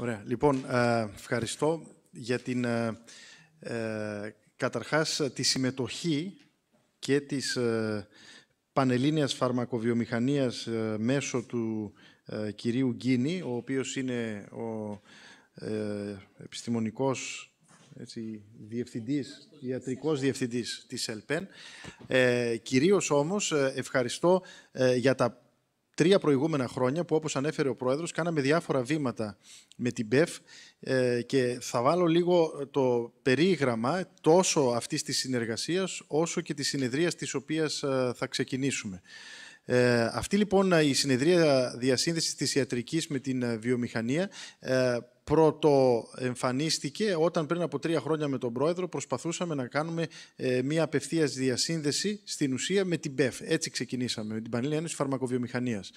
Ωραία. Λοιπόν, ε, ευχαριστώ για την ε, ε καταρχάς ε, τη συμμετοχή και της Πανελλήνιας Φαρμακοβιομηχανίας μέσω του κυρίου Γκίνη, ο οποίος είναι ο επιστημονικός έτσι, διευθυντής, ιατρικός διευθυντής της ΕΛΠΕΝ. κυρίως όμως ευχαριστώ για τα τρία προηγούμενα χρόνια που όπως ανέφερε ο Πρόεδρος κάναμε διάφορα βήματα με την ΠΕΦ ε, και θα βάλω λίγο το περίγραμμα τόσο αυτής της συνεργασίας όσο και της συνεδρίας της οποίας ε, θα ξεκινήσουμε. Ε, αυτή λοιπόν η συνεδρία διασύνδεσης της ιατρικής με την ε, βιομηχανία πρώτο εμφανίστηκε όταν πριν από τρία χρόνια με τον πρόεδρο προσπαθούσαμε να κάνουμε ε, μια απευθείας διασύνδεση στην ουσία με την ΠΕΦ. Έτσι ξεκινήσαμε, με την Πανελλήνια Ένωση Φαρμακοβιομηχανίας.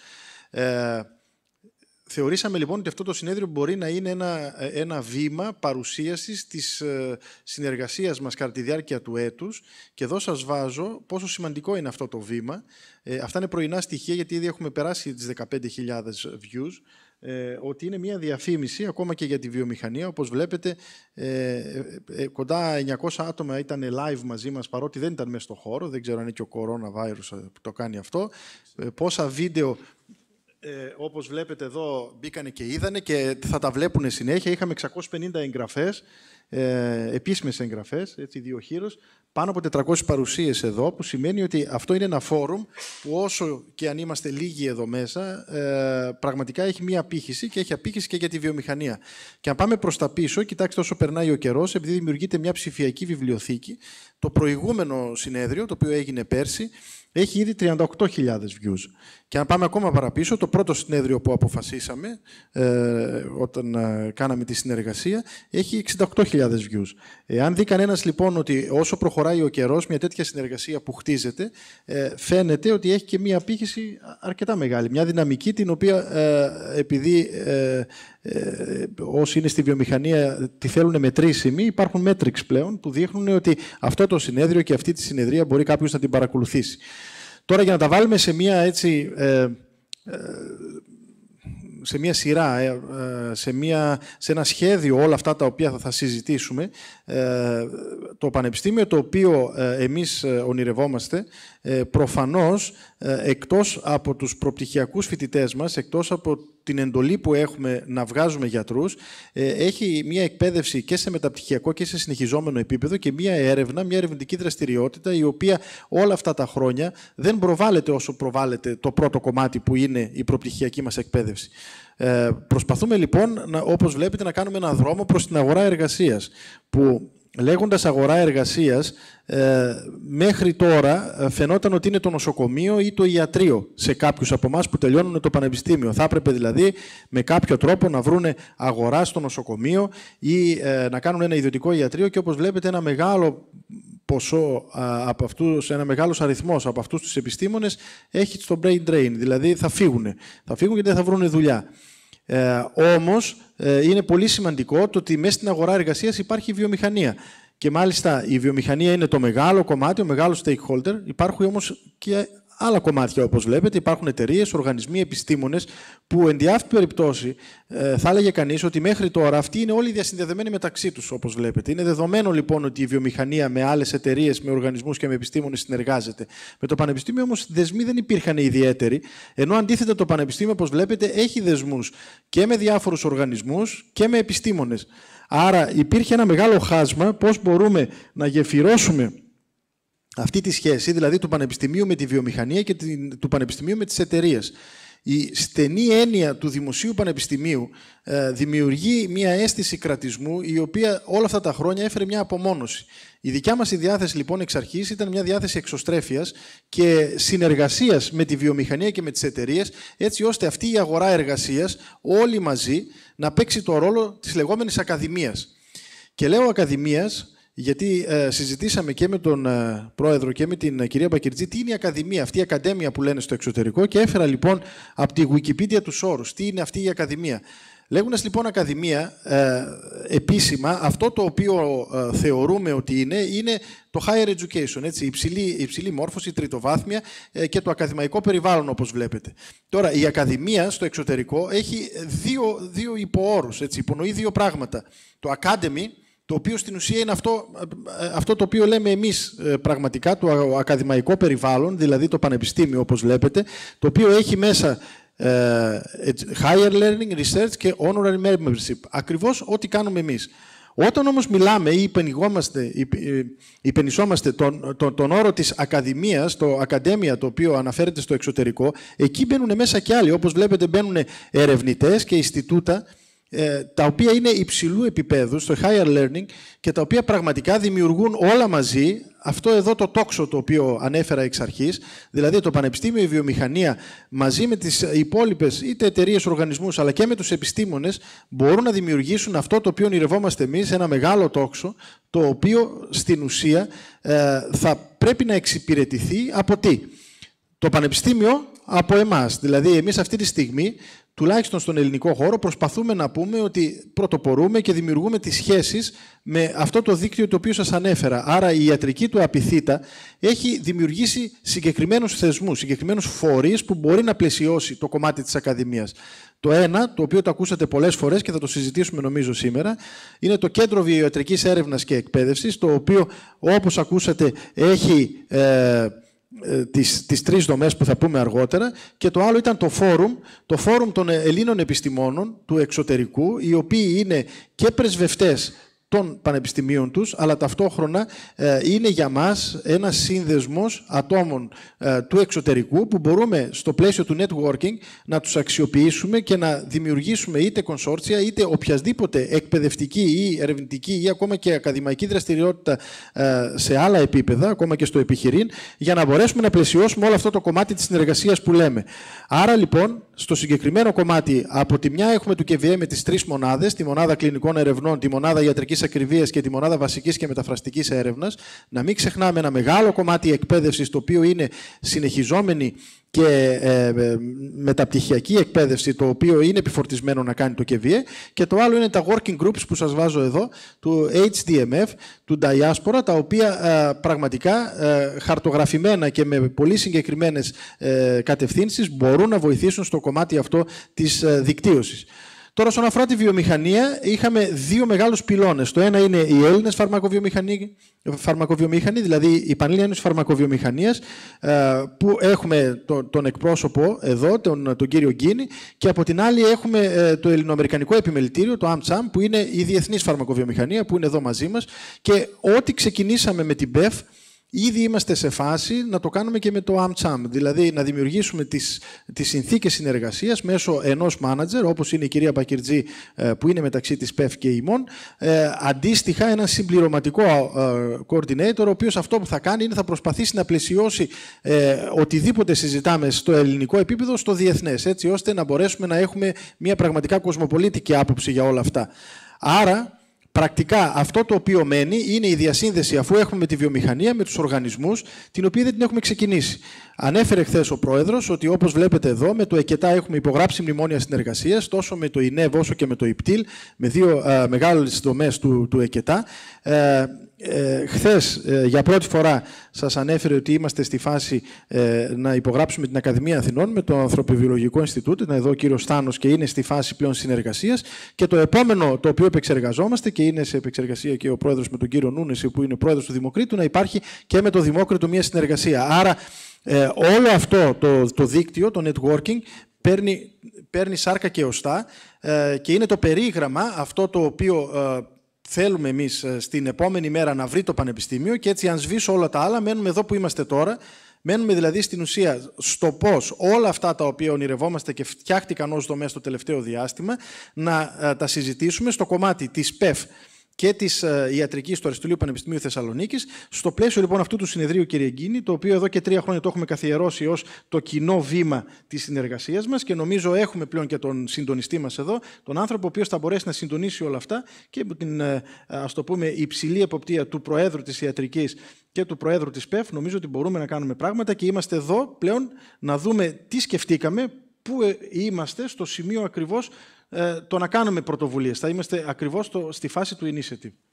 Ε, Θεωρήσαμε λοιπόν ότι αυτό το συνέδριο μπορεί να είναι ένα, ένα βήμα παρουσίασης της ε, συνεργασίας μας κατά τη διάρκεια του έτους και εδώ σας βάζω πόσο σημαντικό είναι αυτό το βήμα. Ε, αυτά είναι πρωινά στοιχεία γιατί ήδη έχουμε περάσει τις 15.000 views ε, ότι είναι μια διαφήμιση ακόμα και για τη βιομηχανία. Όπως βλέπετε, ε, ε, ε κοντά 900 άτομα ήταν live μαζί μας, παρότι δεν ήταν μέσα στο χώρο. Δεν ξέρω αν είναι και ο coronavirus ε, που το κάνει αυτό. πόσα βίντεο ε, όπως βλέπετε εδώ μπήκανε και είδανε και θα τα βλέπουν συνέχεια. Είχαμε 650 εγγραφές ε, επίσημες εγγραφές, έτσι, χείρος, πάνω από 400 παρουσίες εδώ, που σημαίνει ότι αυτό είναι ένα φόρουμ που όσο και αν είμαστε λίγοι εδώ μέσα, ε, πραγματικά έχει μία απήχηση και έχει απήχηση και για τη βιομηχανία. Και αν πάμε προς τα πίσω, κοιτάξτε όσο περνάει ο καιρός, επειδή δημιουργείται μια ψηφιακή βιβλιοθήκη, το προηγούμενο συνέδριο, το οποίο έγινε πέρσι, έχει ήδη 38.000 views. Και αν πάμε ακόμα παραπίσω, το πρώτο συνέδριο που αποφασίσαμε, ε, όταν ε, κάναμε τη συνεργασία, έχει 68.000 ε, αν δει κανένας λοιπόν ότι όσο προχωράει ο καιρός, μια τέτοια συνεργασία που χτίζεται, ε, φαίνεται ότι έχει και μια απήχηση αρκετά μεγάλη. Μια δυναμική την οποία ε, επειδή ε, όσοι είναι στη βιομηχανία τη θέλουν μετρήσιμη, υπάρχουν μέτρηξ πλέον που δείχνουν ότι αυτό το συνέδριο και αυτή τη συνεδρία μπορεί κάποιος να την παρακολουθήσει. Τώρα για να τα βάλουμε σε μια έτσι σε μια σειρά, ε, ε, σε, μια, σε ένα σχέδιο όλα αυτά τα οποία θα συζητήσουμε, ε, το Πανεπιστήμιο το οποίο εμείς ονειρευόμαστε ε, προφανώς ε, εκτός από τους προπτυχιακούς φοιτητές μας, εκτός από την εντολή που έχουμε να βγάζουμε γιατρούς, ε, έχει μια εκπαίδευση και σε μεταπτυχιακό και σε συνεχιζόμενο επίπεδο και μια έρευνα, μια ερευνητική δραστηριότητα η οποία όλα αυτά τα χρόνια δεν προβάλλεται όσο προβάλλεται το πρώτο κομμάτι που είναι η προπτυχιακή μας εκπαίδευση. προσπαθούμε λοιπόν, να, όπως βλέπετε, να κάνουμε έναν δρόμο προς την αγορά εργασίας που Λέγοντας αγορά εργασίας, ε, μέχρι τώρα ε, φαινόταν ότι είναι το νοσοκομείο ή το ιατρείο σε κάποιους από εμάς που τελειώνουν το πανεπιστήμιο. Θα έπρεπε δηλαδή με κάποιο τρόπο να βρούνε αγορά στο νοσοκομείο ή ε, να κάνουν ένα ιδιωτικό ιατρείο και όπως βλέπετε ένα μεγάλο ποσό από αυτούς, ένα μεγάλος αριθμός από αυτούς τους επιστήμονες έχει στο brain drain, δηλαδή θα φύγουν. Θα φύγουν γιατί δεν θα βρουν δουλειά. Ε, όμως, ε, είναι πολύ σημαντικό το ότι μέσα στην αγορά εργασίας υπάρχει βιομηχανία. Και μάλιστα η βιομηχανία είναι το μεγάλο κομμάτι, ο μεγάλος stakeholder. Υπάρχουν όμως και άλλα κομμάτια, όπως βλέπετε. Υπάρχουν εταιρείες, οργανισμοί, επιστήμονες που εν περιπτώσει ε, θα έλεγε κανείς ότι μέχρι τώρα αυτοί είναι όλοι διασυνδεδεμένοι μεταξύ τους, όπως βλέπετε. Είναι δεδομένο λοιπόν ότι η βιομηχανία με άλλες εταιρείες, με οργανισμούς και με επιστήμονες συνεργάζεται. Με το Πανεπιστήμιο όμως δεσμοί δεν υπήρχαν ιδιαίτεροι, ενώ αντίθετα το Πανεπιστήμιο, όπως βλέπετε, έχει δεσμούς και με διάφορους οργανισμούς και με επιστήμονες. Άρα υπήρχε ένα μεγάλο χάσμα πώς μπορούμε να γεφυρώσουμε αυτή τη σχέση, δηλαδή του Πανεπιστημίου με τη βιομηχανία και του Πανεπιστημίου με τις εταιρείες. Η στενή έννοια του Δημοσίου Πανεπιστημίου ε, δημιουργεί μια αίσθηση κρατισμού η οποία όλα αυτά τα χρόνια έφερε μια απομόνωση. Η δικιά μας η διάθεση λοιπόν εξ αρχής ήταν μια διάθεση εξωστρέφειας και συνεργασίας με τη βιομηχανία και με τις εταιρείες, έτσι ώστε αυτή η αγορά εργασίας όλοι μαζί να παίξει το ρόλο της λεγόμενης ακαδημίας. Και λέω ακαδημίας γιατί ε, συζητήσαμε και με τον ε, πρόεδρο και με την ε, κυρία Μπακυρτζή τι είναι η Ακαδημία, αυτή η Ακαδημία που λένε στο εξωτερικό και έφερα λοιπόν από τη Wikipedia τους όρους. τι είναι αυτή η Ακαδημία. Λέγοντας λοιπόν Ακαδημία επίσημα, αυτό το οποίο θεωρούμε ότι είναι, είναι το higher education, έτσι, υψηλή, υψηλή μόρφωση, τριτοβάθμια ε, και το ακαδημαϊκό περιβάλλον όπως βλέπετε. Τώρα η Ακαδημία στο εξωτερικό έχει δύο, δύο υποόρους, έτσι, υπονοεί δύο πράγματα. Το academy το οποίο στην ουσία είναι αυτό, αυτό το οποίο λέμε εμείς ε, πραγματικά, το ακαδημαϊκό περιβάλλον, δηλαδή το πανεπιστήμιο όπως βλέπετε, το οποίο έχει μέσα ε, higher learning, research και honorary membership. Ακριβώς ό,τι κάνουμε εμείς. Όταν όμως μιλάμε ή υπενιγόμαστε, ε, υπενισόμαστε τον, τον, τον όρο της ακαδημίας, το ακαδέμια το οποίο αναφέρεται στο εξωτερικό, εκεί μπαίνουν μέσα και άλλοι. Όπως βλέπετε μπαίνουν ερευνητές και ιστιτούτα, ε, τα οποία είναι υψηλού επίπεδου, στο higher learning, και τα οποία πραγματικά δημιουργούν όλα μαζί αυτό εδώ το τόξο το οποίο ανέφερα εξ αρχής, δηλαδή το Πανεπιστήμιο, η βιομηχανία, μαζί με τις υπόλοιπες είτε εταιρείες οργανισμούς, αλλά και με τους επιστήμονες, μπορούν να δημιουργήσουν αυτό το οποίο ονειρευόμαστε εμείς, ένα μεγάλο τόξο, το οποίο στην ουσία ε, θα πρέπει να εξυπηρετηθεί από τι. Το Πανεπιστήμιο από εμάς. Δηλαδή, εμείς αυτή τη στιγμή, τουλάχιστον στον ελληνικό χώρο, προσπαθούμε να πούμε ότι πρωτοπορούμε και δημιουργούμε τις σχέσεις με αυτό το δίκτυο το οποίο σας ανέφερα. Άρα η ιατρική του απειθήτα έχει δημιουργήσει συγκεκριμένους θεσμούς, συγκεκριμένους φορείς που μπορεί να πλαισιώσει το κομμάτι της Ακαδημίας. Το ένα, το οποίο το ακούσατε πολλές φορές και θα το συζητήσουμε νομίζω σήμερα, είναι το Κέντρο Βιοιατρικής Έρευνας και Εκπαίδευσης, το οποίο όπως ακούσατε έχει ε, ε, τις, τις τρεις δομές που θα πούμε αργότερα και το άλλο ήταν το φόρουμ, το φόρουμ των Ελλήνων επιστημόνων του εξωτερικού οι οποίοι είναι και πρεσβευτές των πανεπιστημίων τους, αλλά ταυτόχρονα ε, είναι για μας ένας σύνδεσμος ατόμων ε, του εξωτερικού που μπορούμε στο πλαίσιο του networking να τους αξιοποιήσουμε και να δημιουργήσουμε είτε κονσόρτσια είτε οποιασδήποτε εκπαιδευτική ή ερευνητική ή ακόμα και ακαδημαϊκή δραστηριότητα ε, σε άλλα επίπεδα, ακόμα και στο επιχειρήν, για να μπορέσουμε να πλαισιώσουμε όλο αυτό το κομμάτι της συνεργασίας που λέμε. Άρα λοιπόν, στο συγκεκριμένο κομμάτι, από τη μια έχουμε του ΚΒΕ με τις τρεις μονάδες, τη μονάδα κλινικών ερευνών, τη μονάδα ιατρικής ακριβία και τη μονάδα βασικής και μεταφραστικής έρευνας, να μην ξεχνάμε ένα μεγάλο κομμάτι εκπαίδευσης, το οποίο είναι συνεχιζόμενη και ε, ε, μεταπτυχιακή εκπαίδευση, το οποίο είναι επιφορτισμένο να κάνει το ΚΕΒΙΕ. Και το άλλο είναι τα working groups που σας βάζω εδώ, του HDMF, του Diaspora, τα οποία ε, πραγματικά χαρτογραφημένα και με πολύ συγκεκριμένες κατευθύνσεις μπορούν να βοηθήσουν στο κομμάτι αυτό της δικτύωσης. Τώρα, όσον αφορά τη βιομηχανία, είχαμε δύο μεγάλους πυλώνες. Το ένα είναι οι Έλληνε φαρμακοβιομηχανοί, δηλαδή η Πανελλήνια Ένωση Φαρμακοβιομηχανίας, ε, που έχουμε τον εκπρόσωπο εδώ, τον, τον κύριο Γκίνη, και από την άλλη έχουμε ε, το Ελληνοαμερικανικό Επιμελητήριο, το AMCHAM, που είναι η διεθνής φαρμακοβιομηχανία, που είναι εδώ μαζί μας. Και ό,τι ξεκινήσαμε με την ΠΕΦ, Ήδη είμαστε σε φάση να το κάνουμε και με το AmCham, δηλαδή να δημιουργήσουμε τις, τις συνθήκες συνεργασίας μέσω ενός μάνατζερ, όπως είναι η κυρία Πακυρτζή ε, που είναι μεταξύ της ΠΕΦ και ημών, ε, αντίστοιχα ένα συμπληρωματικό ε, coordinator, ο οποίος αυτό που θα κάνει είναι θα προσπαθήσει να πλαισιώσει οτιδήποτε συζητάμε στο ελληνικό επίπεδο, στο διεθνές, έτσι ώστε να μπορέσουμε να έχουμε μια πραγματικά κοσμοπολίτικη άποψη για όλα αυτά. Άρα, Πρακτικά αυτό το οποίο μένει είναι η διασύνδεση αφού έχουμε τη βιομηχανία με τους οργανισμούς την οποία δεν την έχουμε ξεκινήσει. Ανέφερε χθες ο Πρόεδρος ότι όπως βλέπετε εδώ με το ΕΚΕΤΑ έχουμε υπογράψει μνημόνια συνεργασίας, τόσο με το ΙΝΕΒ όσο και με το ΙΠΤΙΛ με δύο μεγάλε μεγάλες του, του ΕΚΕΤΑ. Ε, ε, χθες ε, για πρώτη φορά σας ανέφερε ότι είμαστε στη φάση ε, να υπογράψουμε την Ακαδημία Αθηνών με το Ανθρωπιβιολογικό Ινστιτούτο, είναι εδώ ο κύριος Στάνος και είναι στη φάση πλέον συνεργασίας και το επόμενο το οποίο επεξεργαζόμαστε και είναι σε επεξεργασία και ο πρόεδρος με τον κύριο Νούνεση που είναι πρόεδρος του Δημοκρίτου να υπάρχει και με το Δημόκριτο μια συνεργασία. Άρα ε, όλο αυτό το, το δίκτυο, το networking, παίρνει, παίρνει σάρκα και οστά ε, και είναι το περίγραμμα αυτό το οποίο ε, θέλουμε εμείς ε, στην επόμενη μέρα να βρει το Πανεπιστήμιο και έτσι, αν σβήσω όλα τα άλλα, μένουμε εδώ που είμαστε τώρα. Μένουμε δηλαδή στην ουσία στο πώς όλα αυτά τα οποία ονειρευόμαστε και φτιάχτηκαν ως δομές το τελευταίο διάστημα να ε, τα συζητήσουμε στο κομμάτι της ΠΕΦ και της ε, ιατρικής του Αριστολίου Πανεπιστημίου Θεσσαλονίκης. Στο πλαίσιο λοιπόν αυτού του συνεδρίου, κύριε Γκίνη, το οποίο εδώ και τρία χρόνια το έχουμε καθιερώσει ως το κοινό βήμα της συνεργασίας μας και νομίζω έχουμε πλέον και τον συντονιστή μας εδώ, τον άνθρωπο ο οποίος θα μπορέσει να συντονίσει όλα αυτά και με την ε, το πούμε υψηλή εποπτεία του Προέδρου της Ιατρικής και του Προέδρου της ΠΕΦ, νομίζω ότι μπορούμε να κάνουμε πράγματα και είμαστε εδώ πλέον να δούμε τι σκεφτήκαμε, πού ε, είμαστε στο σημείο ακριβώς. Ε, το να κάνουμε πρωτοβουλίες. Θα είμαστε ακριβώς στο, στη φάση του initiative.